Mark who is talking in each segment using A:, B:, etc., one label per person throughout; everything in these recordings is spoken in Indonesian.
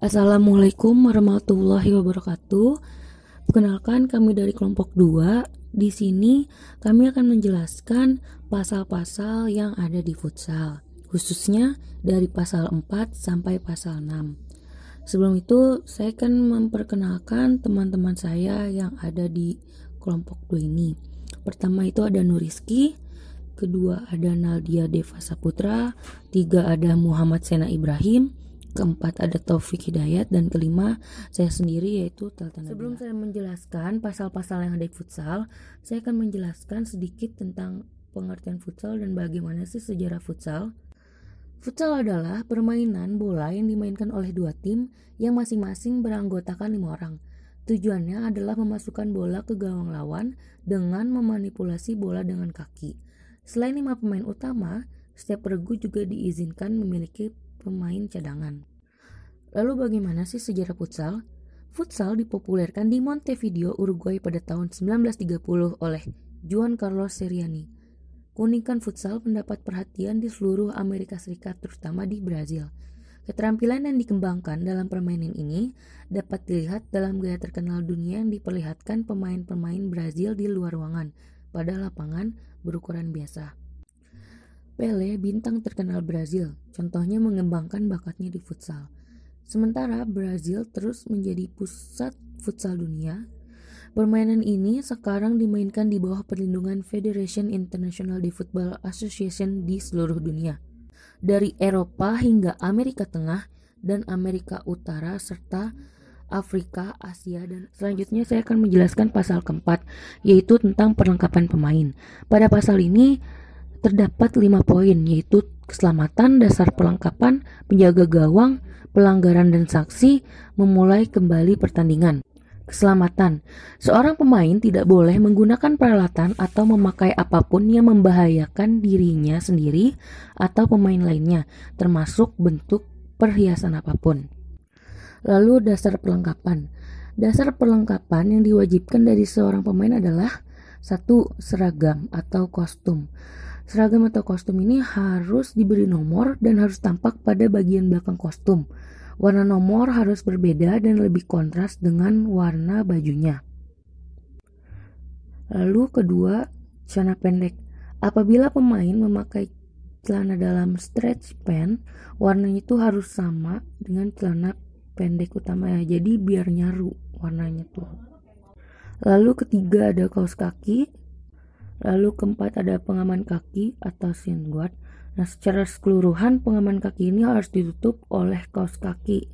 A: Assalamualaikum warahmatullahi wabarakatuh. Perkenalkan kami dari kelompok 2. Di sini kami akan menjelaskan pasal-pasal yang ada di futsal, khususnya dari pasal 4 sampai pasal 6. Sebelum itu, saya akan memperkenalkan teman-teman saya yang ada di kelompok 2 ini. Pertama itu ada Nuriski, kedua ada Naldia Deva Saputra, tiga ada Muhammad Sena Ibrahim, keempat ada Taufik Hidayat dan kelima saya sendiri yaitu Telta Sebelum saya menjelaskan pasal-pasal yang ada di futsal, saya akan menjelaskan sedikit tentang pengertian futsal dan bagaimana sih sejarah futsal. Futsal adalah permainan bola yang dimainkan oleh dua tim yang masing-masing beranggotakan lima orang. Tujuannya adalah memasukkan bola ke gawang lawan dengan memanipulasi bola dengan kaki. Selain lima pemain utama, setiap regu juga diizinkan memiliki pemain cadangan. Lalu bagaimana sih sejarah futsal? Futsal dipopulerkan di Montevideo, Uruguay pada tahun 1930 oleh Juan Carlos Seriani. Keunikan futsal mendapat perhatian di seluruh Amerika Serikat terutama di Brazil. Keterampilan yang dikembangkan dalam permainan ini dapat dilihat dalam gaya terkenal dunia yang diperlihatkan pemain-pemain Brazil di luar ruangan pada lapangan berukuran biasa. Pele, bintang terkenal Brazil, contohnya mengembangkan bakatnya di futsal. Sementara Brazil terus menjadi pusat futsal dunia, permainan ini sekarang dimainkan di bawah perlindungan Federation International de Football Association di seluruh dunia. Dari Eropa hingga Amerika Tengah dan Amerika Utara serta Afrika, Asia, dan selanjutnya saya akan menjelaskan pasal keempat, yaitu tentang perlengkapan pemain. Pada pasal ini, terdapat lima poin yaitu keselamatan, dasar pelengkapan, penjaga gawang, pelanggaran dan saksi, memulai kembali pertandingan. Keselamatan. Seorang pemain tidak boleh menggunakan peralatan atau memakai apapun yang membahayakan dirinya sendiri atau pemain lainnya, termasuk bentuk perhiasan apapun. Lalu dasar perlengkapan. Dasar perlengkapan yang diwajibkan dari seorang pemain adalah satu seragam atau kostum. Seragam atau kostum ini harus diberi nomor dan harus tampak pada bagian belakang kostum. Warna nomor harus berbeda dan lebih kontras dengan warna bajunya. Lalu kedua, celana pendek. Apabila pemain memakai celana dalam stretch pant, warnanya itu harus sama dengan celana pendek utama ya. Jadi biar nyaru warnanya tuh. Lalu ketiga ada kaos kaki. Lalu keempat ada pengaman kaki atau shin guard. Nah, secara keseluruhan pengaman kaki ini harus ditutup oleh kaos kaki.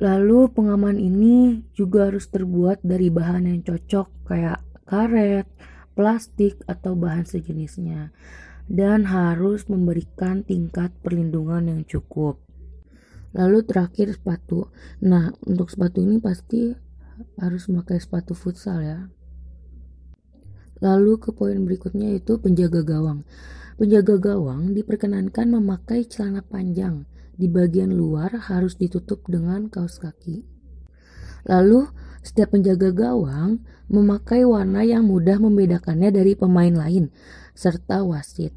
A: Lalu pengaman ini juga harus terbuat dari bahan yang cocok kayak karet, plastik atau bahan sejenisnya dan harus memberikan tingkat perlindungan yang cukup. Lalu terakhir sepatu. Nah, untuk sepatu ini pasti harus memakai sepatu futsal ya. Lalu ke poin berikutnya yaitu penjaga gawang. Penjaga gawang diperkenankan memakai celana panjang. Di bagian luar harus ditutup dengan kaos kaki. Lalu setiap penjaga gawang memakai warna yang mudah membedakannya dari pemain lain serta wasit.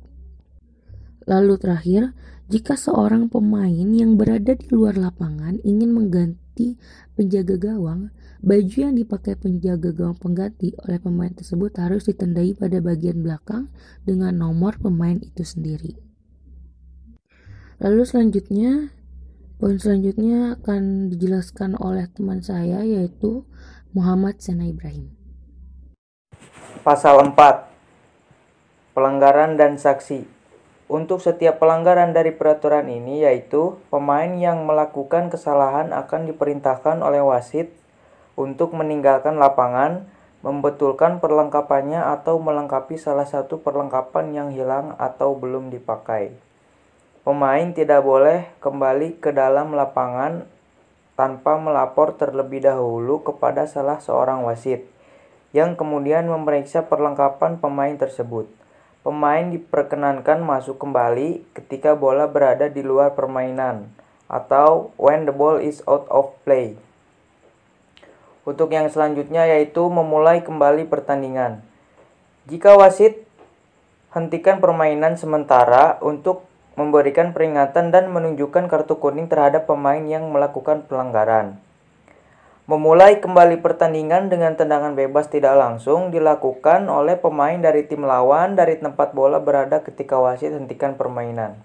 A: Lalu terakhir, jika seorang pemain yang berada di luar lapangan ingin mengganti penjaga gawang, Baju yang dipakai penjaga gawang pengganti oleh pemain tersebut harus ditandai pada bagian belakang dengan nomor pemain itu sendiri. Lalu selanjutnya, poin selanjutnya akan dijelaskan oleh teman saya yaitu Muhammad Sena Ibrahim.
B: Pasal 4. Pelanggaran dan saksi. Untuk setiap pelanggaran dari peraturan ini yaitu pemain yang melakukan kesalahan akan diperintahkan oleh wasit untuk meninggalkan lapangan, membetulkan perlengkapannya atau melengkapi salah satu perlengkapan yang hilang atau belum dipakai. Pemain tidak boleh kembali ke dalam lapangan tanpa melapor terlebih dahulu kepada salah seorang wasit yang kemudian memeriksa perlengkapan pemain tersebut. Pemain diperkenankan masuk kembali ketika bola berada di luar permainan atau when the ball is out of play. Untuk yang selanjutnya yaitu memulai kembali pertandingan. Jika wasit hentikan permainan sementara untuk memberikan peringatan dan menunjukkan kartu kuning terhadap pemain yang melakukan pelanggaran. Memulai kembali pertandingan dengan tendangan bebas tidak langsung dilakukan oleh pemain dari tim lawan dari tempat bola berada ketika wasit hentikan permainan.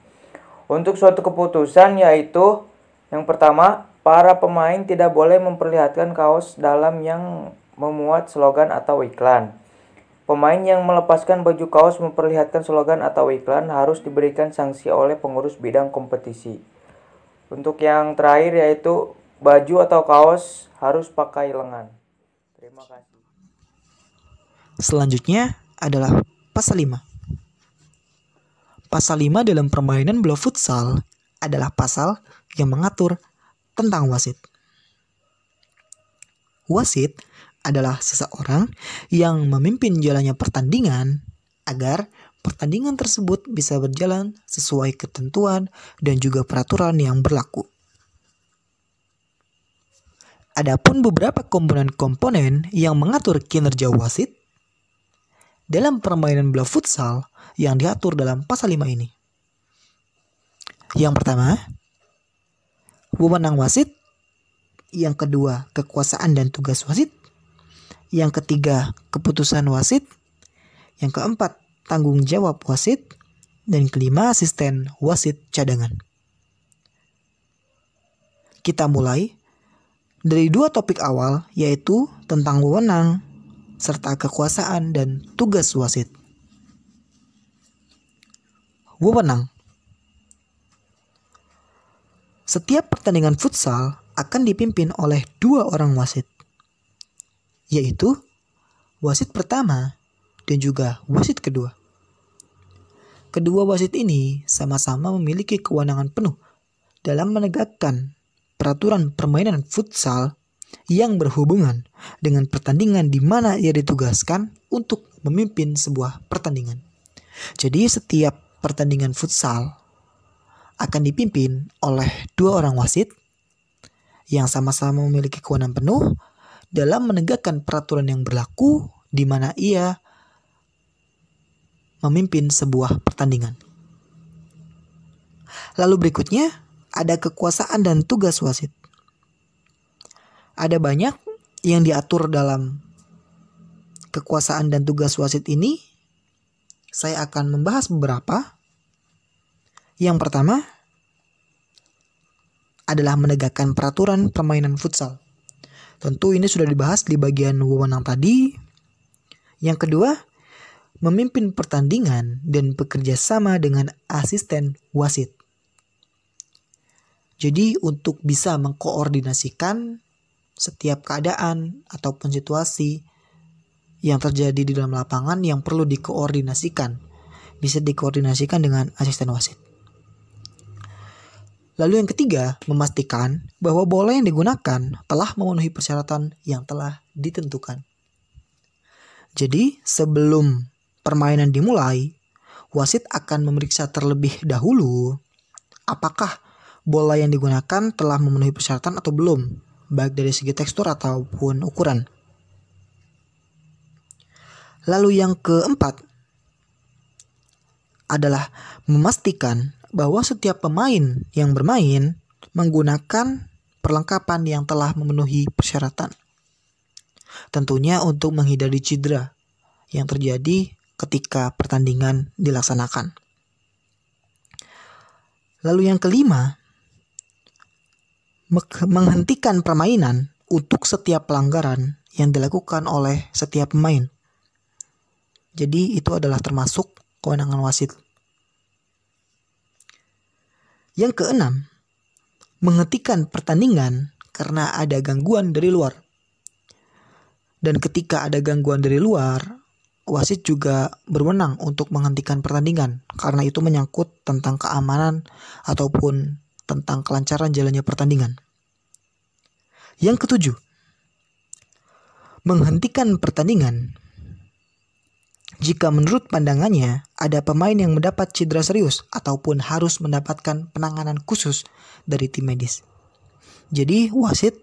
B: Untuk suatu keputusan yaitu yang pertama Para pemain tidak boleh memperlihatkan kaos dalam yang memuat slogan atau iklan. Pemain yang melepaskan baju kaos memperlihatkan slogan atau iklan harus diberikan sanksi oleh pengurus bidang kompetisi. Untuk yang terakhir yaitu baju atau kaos harus pakai lengan. Terima kasih.
C: Selanjutnya adalah pasal 5. Pasal 5 dalam permainan bola futsal adalah pasal yang mengatur tentang wasit. Wasit adalah seseorang yang memimpin jalannya pertandingan agar pertandingan tersebut bisa berjalan sesuai ketentuan dan juga peraturan yang berlaku. Adapun beberapa komponen-komponen yang mengatur kinerja wasit dalam permainan bola futsal yang diatur dalam pasal 5 ini. Yang pertama, wewenang wasit. Yang kedua, kekuasaan dan tugas wasit. Yang ketiga, keputusan wasit. Yang keempat, tanggung jawab wasit. Dan kelima, asisten wasit cadangan. Kita mulai dari dua topik awal, yaitu tentang wewenang serta kekuasaan dan tugas wasit. Wewenang setiap pertandingan futsal akan dipimpin oleh dua orang wasit, yaitu wasit pertama dan juga wasit kedua. Kedua wasit ini sama-sama memiliki kewenangan penuh dalam menegakkan peraturan permainan futsal yang berhubungan dengan pertandingan di mana ia ditugaskan untuk memimpin sebuah pertandingan. Jadi setiap pertandingan futsal akan dipimpin oleh dua orang wasit yang sama-sama memiliki kewenangan penuh dalam menegakkan peraturan yang berlaku di mana ia memimpin sebuah pertandingan. Lalu berikutnya ada kekuasaan dan tugas wasit. Ada banyak yang diatur dalam kekuasaan dan tugas wasit ini. Saya akan membahas beberapa yang pertama adalah menegakkan peraturan permainan futsal. Tentu ini sudah dibahas di bagian wewenang tadi. Yang kedua, memimpin pertandingan dan bekerja sama dengan asisten wasit. Jadi untuk bisa mengkoordinasikan setiap keadaan ataupun situasi yang terjadi di dalam lapangan yang perlu dikoordinasikan. Bisa dikoordinasikan dengan asisten wasit. Lalu yang ketiga, memastikan bahwa bola yang digunakan telah memenuhi persyaratan yang telah ditentukan. Jadi, sebelum permainan dimulai, wasit akan memeriksa terlebih dahulu apakah bola yang digunakan telah memenuhi persyaratan atau belum, baik dari segi tekstur ataupun ukuran. Lalu yang keempat adalah memastikan bahwa setiap pemain yang bermain menggunakan perlengkapan yang telah memenuhi persyaratan. Tentunya untuk menghindari cedera yang terjadi ketika pertandingan dilaksanakan. Lalu yang kelima, menghentikan permainan untuk setiap pelanggaran yang dilakukan oleh setiap pemain. Jadi itu adalah termasuk kewenangan wasit. Yang keenam, menghentikan pertandingan karena ada gangguan dari luar. Dan ketika ada gangguan dari luar, wasit juga berwenang untuk menghentikan pertandingan karena itu menyangkut tentang keamanan ataupun tentang kelancaran jalannya pertandingan. Yang ketujuh, menghentikan pertandingan jika menurut pandangannya ada pemain yang mendapat cedera serius ataupun harus mendapatkan penanganan khusus dari tim medis. Jadi wasit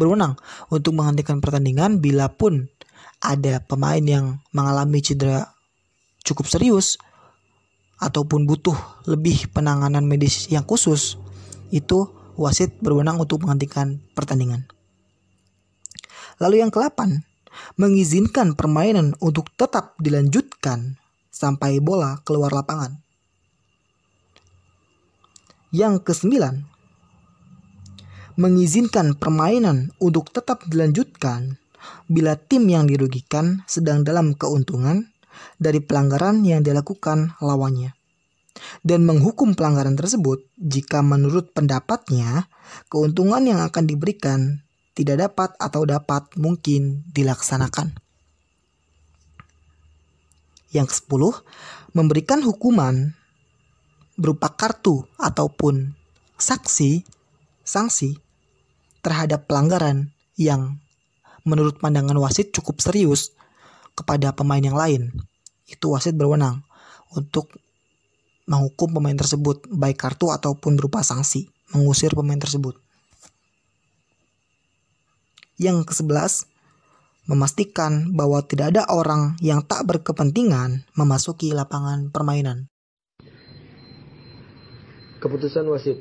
C: berwenang untuk menghentikan pertandingan bila pun ada pemain yang mengalami cedera cukup serius ataupun butuh lebih penanganan medis yang khusus, itu wasit berwenang untuk menghentikan pertandingan. Lalu yang ke-8, mengizinkan permainan untuk tetap dilanjutkan sampai bola keluar lapangan. Yang kesembilan, mengizinkan permainan untuk tetap dilanjutkan bila tim yang dirugikan sedang dalam keuntungan dari pelanggaran yang dilakukan lawannya dan menghukum pelanggaran tersebut jika menurut pendapatnya keuntungan yang akan diberikan tidak dapat atau dapat mungkin dilaksanakan. Yang ke-10, memberikan hukuman berupa kartu ataupun saksi, sanksi terhadap pelanggaran yang menurut pandangan wasit cukup serius kepada pemain yang lain. Itu wasit berwenang untuk menghukum pemain tersebut baik kartu ataupun berupa sanksi mengusir pemain tersebut yang ke-11 memastikan bahwa tidak ada orang yang tak berkepentingan memasuki lapangan permainan.
D: Keputusan wasit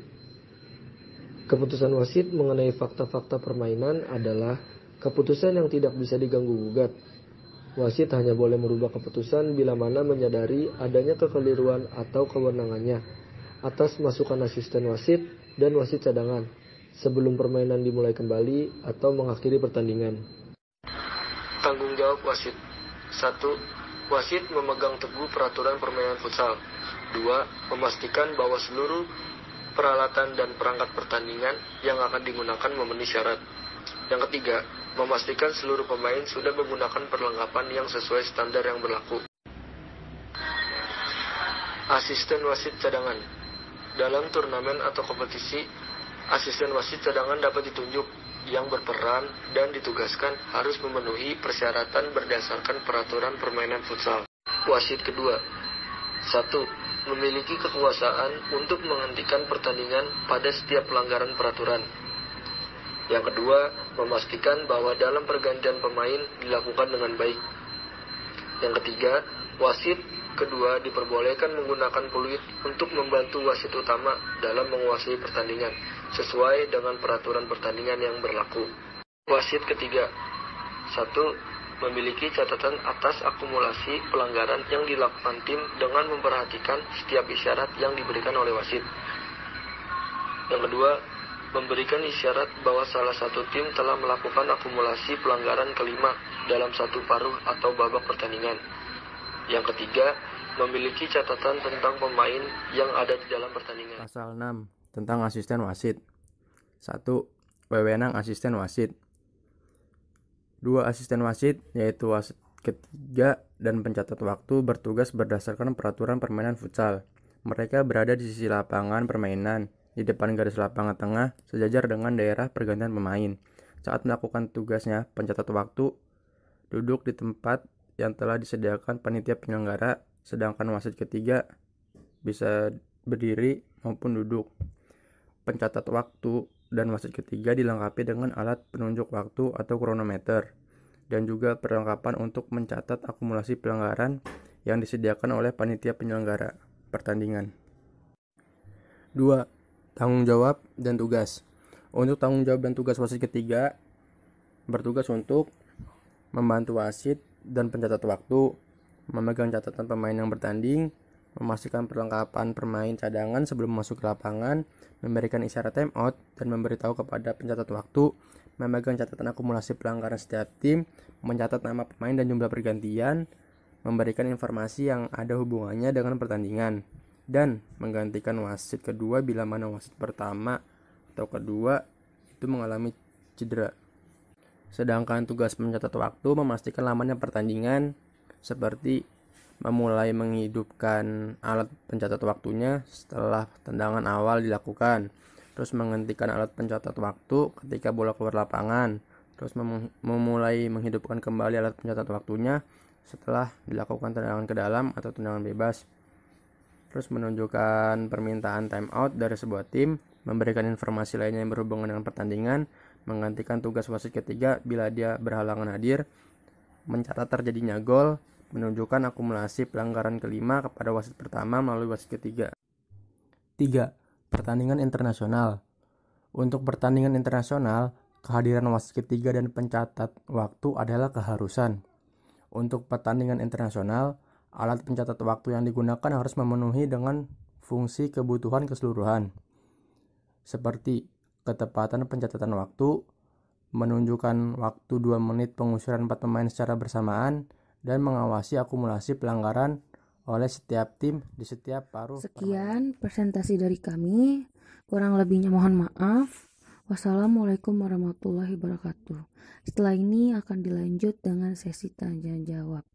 D: Keputusan wasit mengenai fakta-fakta permainan adalah keputusan yang tidak bisa diganggu-gugat. Wasit hanya boleh merubah keputusan bila mana menyadari adanya kekeliruan atau kewenangannya atas masukan asisten wasit dan wasit cadangan sebelum permainan dimulai kembali atau mengakhiri pertandingan. Tanggung jawab wasit. 1. Wasit memegang teguh peraturan permainan futsal. 2. Memastikan bahwa seluruh peralatan dan perangkat pertandingan yang akan digunakan memenuhi syarat. Yang ketiga, memastikan seluruh pemain sudah menggunakan perlengkapan yang sesuai standar yang berlaku. Asisten wasit cadangan dalam turnamen atau kompetisi, Asisten wasit cadangan dapat ditunjuk yang berperan dan ditugaskan harus memenuhi persyaratan berdasarkan peraturan permainan futsal. Wasit kedua. satu Memiliki kekuasaan untuk menghentikan pertandingan pada setiap pelanggaran peraturan. Yang kedua, memastikan bahwa dalam pergantian pemain dilakukan dengan baik. Yang ketiga, wasit kedua diperbolehkan menggunakan peluit untuk membantu wasit utama dalam menguasai pertandingan sesuai dengan peraturan pertandingan yang berlaku. Wasit ketiga, satu memiliki catatan atas akumulasi pelanggaran yang dilakukan tim dengan memperhatikan setiap isyarat yang diberikan oleh wasit. Yang kedua, memberikan isyarat bahwa salah satu tim telah melakukan akumulasi pelanggaran kelima dalam satu paruh atau babak pertandingan. Yang ketiga, memiliki catatan tentang pemain yang ada di dalam pertandingan.
A: Pasal
E: 6 tentang asisten wasit. 1. Wewenang asisten wasit. 2. Asisten wasit yaitu wasit ketiga dan pencatat waktu bertugas berdasarkan peraturan permainan futsal. Mereka berada di sisi lapangan permainan, di depan garis lapangan tengah, sejajar dengan daerah pergantian pemain. Saat melakukan tugasnya, pencatat waktu duduk di tempat yang telah disediakan panitia penyelenggara, sedangkan wasit ketiga bisa berdiri maupun duduk pencatat waktu, dan wasit ketiga dilengkapi dengan alat penunjuk waktu atau kronometer, dan juga perlengkapan untuk mencatat akumulasi pelanggaran yang disediakan oleh panitia penyelenggara pertandingan. 2. Tanggung jawab dan tugas. Untuk tanggung jawab dan tugas wasit ketiga bertugas untuk membantu wasit dan pencatat waktu, memegang catatan pemain yang bertanding, memastikan perlengkapan bermain cadangan sebelum masuk ke lapangan, memberikan isyarat time out, dan memberitahu kepada pencatat waktu, memegang catatan akumulasi pelanggaran setiap tim, mencatat nama pemain dan jumlah pergantian, memberikan informasi yang ada hubungannya dengan pertandingan, dan menggantikan wasit kedua bila mana wasit pertama atau kedua itu mengalami cedera. Sedangkan tugas mencatat waktu memastikan lamanya pertandingan seperti memulai menghidupkan alat pencatat waktunya setelah tendangan awal dilakukan, terus menghentikan alat pencatat waktu ketika bola keluar lapangan, terus memulai menghidupkan kembali alat pencatat waktunya setelah dilakukan tendangan ke dalam atau tendangan bebas. Terus menunjukkan permintaan time out dari sebuah tim, memberikan informasi lainnya yang berhubungan dengan pertandingan, menggantikan tugas wasit ketiga bila dia berhalangan hadir, mencatat terjadinya gol, menunjukkan akumulasi pelanggaran kelima kepada wasit pertama melalui wasit ketiga. 3. Pertandingan internasional. Untuk pertandingan internasional, kehadiran wasit ketiga dan pencatat waktu adalah keharusan. Untuk pertandingan internasional, alat pencatat waktu yang digunakan harus memenuhi dengan fungsi kebutuhan keseluruhan. Seperti ketepatan pencatatan waktu, menunjukkan waktu 2 menit pengusiran 4 pemain secara bersamaan, dan mengawasi akumulasi pelanggaran oleh setiap tim di setiap paruh.
A: Sekian presentasi dari kami. Kurang lebihnya mohon maaf. Wassalamualaikum warahmatullahi wabarakatuh. Setelah ini akan dilanjut dengan sesi tanya jawab.